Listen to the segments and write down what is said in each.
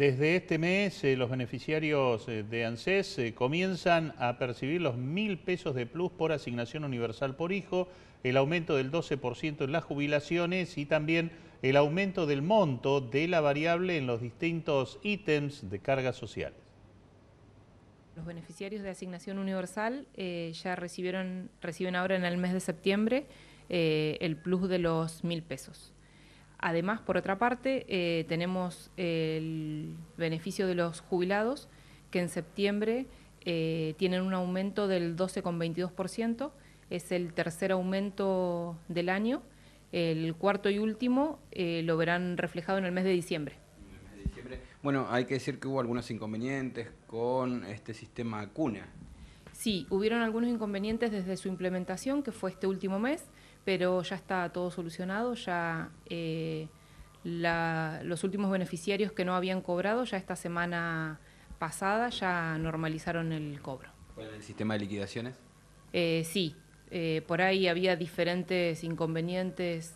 Desde este mes eh, los beneficiarios eh, de ANSES eh, comienzan a percibir los mil pesos de plus por asignación universal por hijo, el aumento del 12% en las jubilaciones y también el aumento del monto de la variable en los distintos ítems de cargas sociales. Los beneficiarios de asignación universal ya recibieron, reciben ahora en el mes de septiembre el plus de los mil pesos. Además, por otra parte, eh, tenemos el beneficio de los jubilados, que en septiembre eh, tienen un aumento del 12,22%, es el tercer aumento del año. El cuarto y último eh, lo verán reflejado en el mes de diciembre. Bueno, hay que decir que hubo algunos inconvenientes con este sistema cuna. Sí, hubieron algunos inconvenientes desde su implementación, que fue este último mes, pero ya está todo solucionado, ya eh, los últimos beneficiarios que no habían cobrado, ya esta semana pasada ya normalizaron el cobro. ¿El sistema de liquidaciones? Eh, sí, eh, por ahí había diferentes inconvenientes,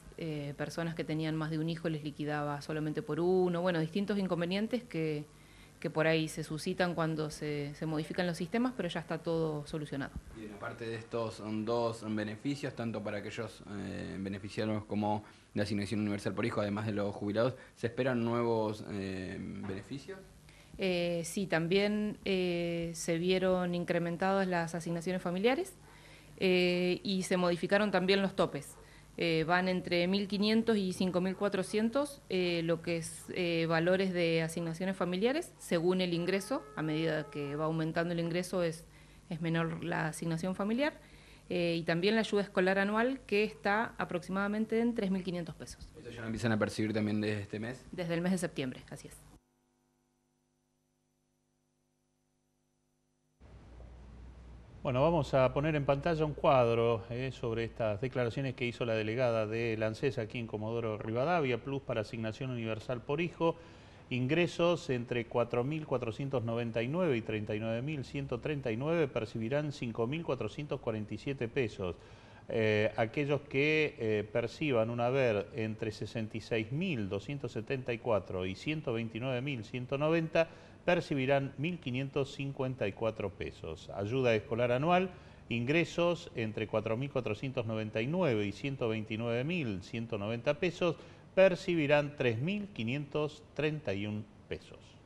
personas que tenían más de un hijo les liquidaba solamente por uno, bueno, distintos inconvenientes que que por ahí se suscitan cuando se, modifican los sistemas, pero ya está todo solucionado. Y aparte de estos dos beneficios, tanto para aquellos eh, beneficiarios como la asignación universal por hijo, además de los jubilados, ¿se esperan nuevos eh, beneficios? Eh, sí, también eh, se vieron incrementadas las asignaciones familiares y se modificaron también los topes. Eh, van entre 1.500 y 5.400 eh, lo que es eh, valores de asignaciones familiares según el ingreso, a medida que va aumentando el ingreso es, es menor la asignación familiar. y también la ayuda escolar anual que está aproximadamente en 3.500 pesos. ¿Eso ya lo empiezan a percibir también desde este mes? Desde el mes de septiembre, así es. Bueno, vamos a poner en pantalla un cuadro eh, sobre estas declaraciones que hizo la delegada de la aquí en Comodoro Rivadavia, Plus para Asignación Universal por Hijo, ingresos entre 4.499 y 39.139 percibirán 5.447 pesos. Eh, aquellos que eh, perciban un haber entre 66.274 y 129.190 percibirán 1.554 pesos. Ayuda escolar anual, ingresos entre 4.499 y 129.190 pesos, percibirán 3.531 pesos.